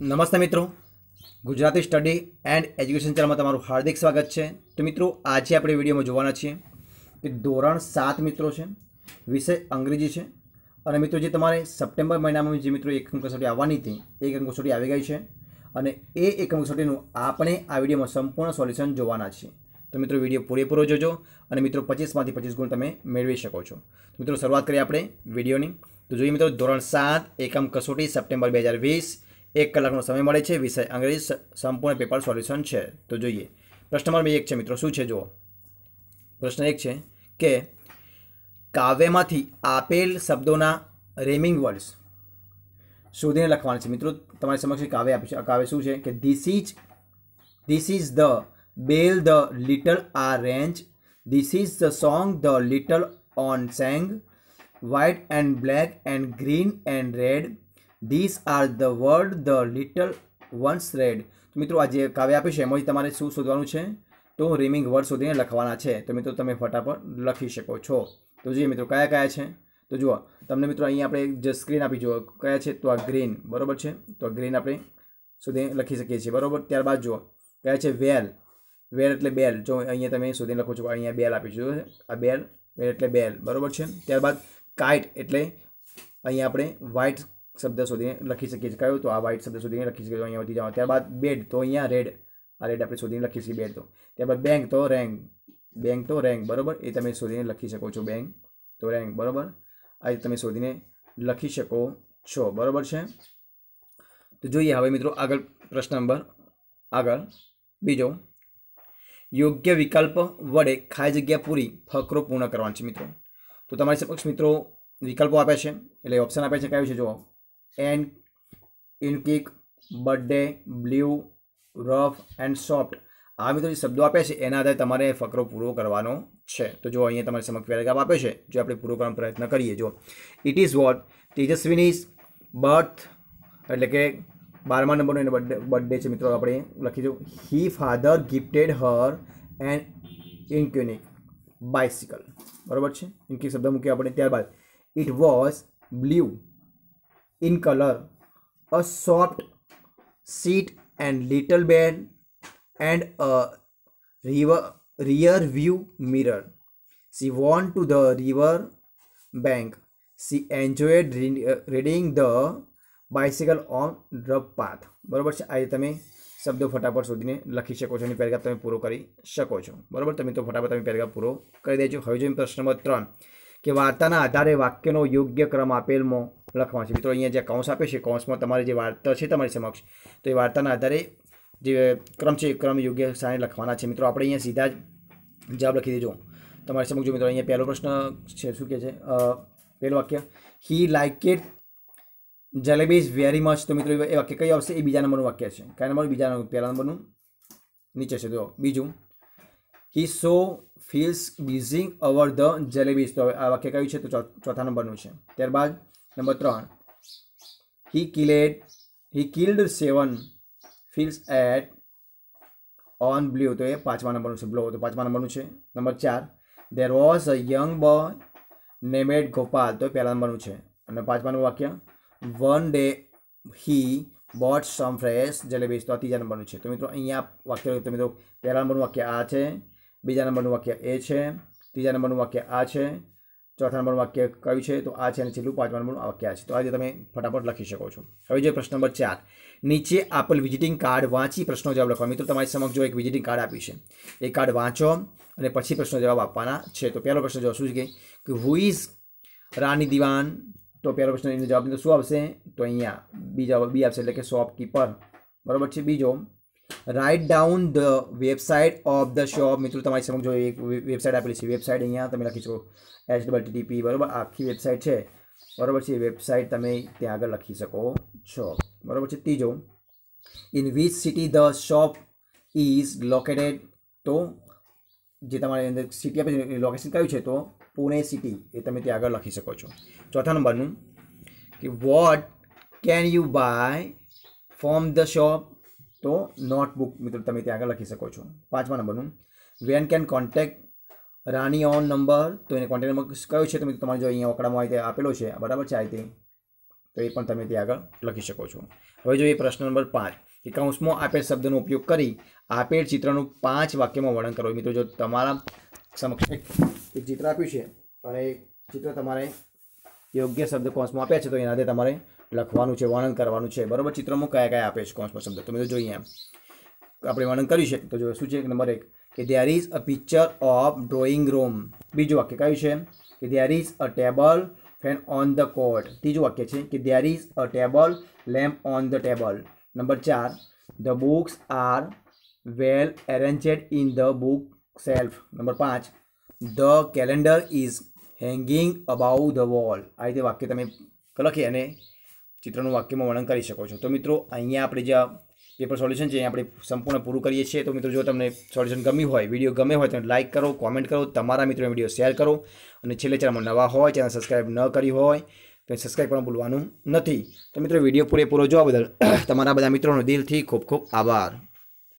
નમસ્તે મિત્રો Gujarati study and education ચેનલમાં તમારું હાર્દિક સ્વાગત છે તો મિત્રો આજે આપણે વિડીયોમાં જોવાના છીએ કે ધોરણ સાત મિત્રો છે વિષય અંગ્રેજી છે અને મિત્રો જે તમારે સપ્ટેમ્બર મહિનામાં જે મિત્રો એક અંક કસોટી આવવાની હતી એક અંક કસોટી આવી ગઈ છે અને એ એક કસોટીનું આપણે આ વિડીયોમાં સંપૂર્ણ સોલ્યુશન જોવાના છીએ તો મિત્રો વિડીયો પૂરેપૂરો જોજો અને મિત્રો પચીસમાંથી પચીસ ગુણ તમે મેળવી શકો છો મિત્રો શરૂઆત કરીએ આપણે વિડીયોની તો જોઈએ મિત્રો ધોરણ સાત એકમ કસોટી સપ્ટેમ્બર બે હજાર વીસ એક કલાકનો સમય મળે છે વિષય અંગ્રેજી સંપૂર્ણ પેપર સોલ્યુશન છે તો જોઈએ પ્રશ્ન નંબર બે એક છે મિત્રો શું છે જુઓ પ્રશ્ન એક છે કે કાવ્યમાંથી આપેલ શબ્દોના રેમિંગ વર્ડ્સ શોધીને લખવાના છે મિત્રો તમારી સમક્ષ કાવ્ય આપ્યું છે કાવ્ય શું છે કે this is this is the bell the little આ range this is the song the little on sang white and black and green and red this are the word the little ones red તો મિત્રો આ જે કાવ્ય આપ્યું છે એમાંથી તમારે શું શોધવાનું છે તો રીમિંગ વર્ડ શોધીને લખવાના છે તો મિત્રો તમે ફટાફટ લખી શકો છો તો જોઈએ મિત્રો કયા કયા છે તો જુઓ તમને મિત્રો અહીં આપણે જે સ્ક્રીન આપી જુઓ કયા છે તો આ ગ્રીન બરાબર છે તો ગ્રીન આપણે સુધી લખી શકીએ છીએ બરાબર ત્યારબાદ જુઓ કયા છે વેલ વેલ એટલે બેલ જો અહીંયા તમે શોધીને લખો છો અહીંયા બેલ આપી જુઓ આ બેલ વેલ એટલે બેલ બરાબર છે ત્યારબાદ કાઇટ એટલે અહીંયા આપણે વ્હાઇટ શબ્દ શોધીને લખી શકીએ છીએ કયો તો આ વાઇટ શબ્દ શોધીને લખી શકીએ અહીંયા વધી જવા ત્યારબાદ બેડ તો અહીંયા રેડ આ રેડ આપણે શોધીને લખી શકીએ બેડ તો ત્યારબાદ બેંક તો રેન્ક બેંક તો રેન્ક બરાબર એ તમે શોધીને લખી શકો છો બેંક તો રેન્ક બરાબર આ તમે શોધીને લખી શકો છો બરાબર છે તો જોઈએ હવે મિત્રો આગળ પ્રશ્ન નંબર આગળ બીજો યોગ્ય વિકલ્પ વડે ખાલી જગ્યા પૂરી ફકરો પૂર્ણ કરવાનો છે મિત્રો તો તમારી સમક્ષ મિત્રો વિકલ્પો આપે છે એટલે ઓપ્શન આપે છે કયું છે જુઓ and ઇનકિક birthday blue rough and soft આ મિત્રો જે શબ્દો આપ્યા છે એના આધારે તમારે ફકરો પૂરો કરવાનો છે તો જો અહીંયા તમારે સમક્ષ પેરેગ્રાફ આપ્યો છે જો આપણે પૂરો કરવાનો પ્રયત્ન કરીએ જો it is what Tejaswini's birth એટલે કે બારમા નંબરનો એનો બર્થડે બર્થડે છે મિત્રો આપણે લખી દઉં he father gifted her and unique bicycle બરાબર છે ઇન્ક્યુનિક શબ્દ મૂકીએ આપણે ત્યારબાદ it was blue in color, a soft seat and little bed and a river, rear view mirror. She went to the river bank. She enjoyed reading the bicycle on rough path. બરોબર છે આજે તમે શબ્દો ફટાફટ શોધીને લખી શકો છો અને પેરેગ્રાફ તમે પૂરો કરી શકો છો બરાબર તમે તો ફટાફટ તમે પેરેગ્રાફ પૂરો કરી દેજો હવે જોઈએ પ્રશ્ન નંબર ત્રણ કે વાર્તાના આધારે વાક્યનો યોગ્ય ક્રમ આપેલમાં લખવાનો છે મિત્રો અહીંયા જે કૌંસ આપે છે કૌંસમાં તમારી જે વાર્તા છે તમારી સમક્ષ તો એ વાર્તાના આધારે જે ક્રમ છે ક્રમ યોગ્ય સ્થાને લખવાના છે મિત્રો આપણે અહીંયા સીધા જ જવાબ લખી દેજો તમારી સમક્ષ જો મિત્રો અહીંયા પહેલો પ્રશ્ન છે શું કહે છે પહેલું વાક્ય he like it jalebi is very much તો મિત્રો એ વાક્ય કયું આવશે એ બીજા નંબરનું વાક્ય છે કયા નંબર બીજા નંબર પહેલા નંબરનું નીચે છે તો બીજું he saw flies buzzing over the jalebis તો આ વાક્ય કયું છે તો ચોથા નંબરનું છે ત્યારબાદ નંબર ત્રણ he killed he killed seven flies at one blow તો એ પાંચમા નંબરનું છે બ્લો તો પાંચમા નંબરનું છે નંબર ચાર there was a young boy named Gopal તો એ પહેલા નંબરનું છે અને પાંચમાનું વાક્ય one day he bought some fresh jalebis તો આ ત્રીજા નંબરનું છે તો મિત્રો અહીંયા વાક્ય તો મિત્રો પહેલા નંબરનું વાક્ય આ છે બીજા નંબરનું વાક્ય એ છે ત્રીજા નંબરનું વાક્ય આ છે ચોથા નંબરનું વાક્ય કયું છે તો આ છે અને છેલ્લું પાંચમા નંબરનું વાક્ય છે તો આજે તમે ફટાફટ લખી શકો છો હવે જે પ્રશ્ન નંબર ચાર નીચે આપેલ વિઝિટિંગ કાર્ડ વાંચી પ્રશ્નો જવાબ લખવા મિત્રો તમારી સમક્ષ જો એક વિઝિટિંગ કાર્ડ આપ્યું છે એ કાર્ડ વાંચો અને પછી પ્રશ્નો જવાબ આપવાના છે તો પહેલો પ્રશ્ન જવાબ શું છે કે હુ ઇઝ રાની દિવાન તો પહેલો પ્રશ્ન એનો જવાબ શું આવશે તો અહીંયા બીજા બી આવશે એટલે કે શોપકીપર બરાબર છે બીજો write down the website of the shop મિત્રો તમારી સમક્ષ જોઈએ એક વેબસાઇટ આપેલી છે વેબસાઇટ અહીંયા તમે લખી શકો એચ ડબલ ટીપી બરાબર આખી વેબસાઇટ છે બરાબર છે વેબસાઇટ તમે ત્યાં આગળ લખી શકો છો બરાબર છે ત્રીજો in which city the shop is located તો જે તમારી અંદર સિટી આપે છે લોકેશન કયું છે તો પુણે સિટી એ તમે ત્યાં આગળ લખી શકો છો ચોથા નંબરનું કે what can you buy from the shop તો નોટબુક મિત્રો તમે ત્યાં આગળ લખી શકો છો પાંચમા નંબરનું when can contact Rani on number તો એને કોન્ટેક્ટ નંબર કયો છે તો તમારે જો અહીંયા ઓકડામાં આવી આપેલો છે બરાબર છે આ રીતે તો એ પણ તમે ત્યાં આગળ લખી શકો છો હવે જોઈએ પ્રશ્ન નંબર પાંચ કે કૌંસમાં આપેલ શબ્દનો ઉપયોગ કરી આપેલ ચિત્રનું પાંચ વાક્યમાં વર્ણન કરો મિત્રો જો તમારા સમક્ષ એક ચિત્ર આપ્યું છે અને એ ચિત્ર તમારે યોગ્ય શબ્દ કૌંસમાં આપ્યા છે તો એના તમારે લખવાનું છે વર્ણન કરવાનું છે બરાબર ચિત્રમાં કયા કયા આપે છે કોન્સમાં શબ્દ તો મેં તો જોઈએ એમ આપણે વર્ણન કરી શકીએ તો જો શું છે નંબર એક કે there is a picture of drawing room બીજું વાક્ય કયું છે કે there is a table fan on the court ત્રીજું વાક્ય છે કે there is a table lamp on the table number ચાર the books are well arranged in the book shelf number પાંચ the calendar is hanging above the wall આ રીતે વાક્ય તમે લખી અને ચિત્રનું વાક્યમાં વર્ણન કરી શકો છો તો મિત્રો અહીંયા આપણે જે પેપર સોલ્યુશન છે એ આપણે સંપૂર્ણ પૂરું કરીએ છીએ તો મિત્રો જો તમને સોલ્યુશન ગમ્યું હોય વિડીયો ગમે હોય તો લાઇક કરો કોમેન્ટ કરો તમારા મિત્રો વિડીયો શેર કરો અને છેલ્લે ચેનલમાં નવા હોય ચેનલ સબસ્ક્રાઈબ ન કરી હોય તો સબસ્ક્રાઈબ પણ ભૂલવાનું નથી તો મિત્રો વિડીયો પૂરેપૂરો જોવા બદલ તમારા બધા મિત્રોનો દિલથી ખૂબ ખૂબ આભાર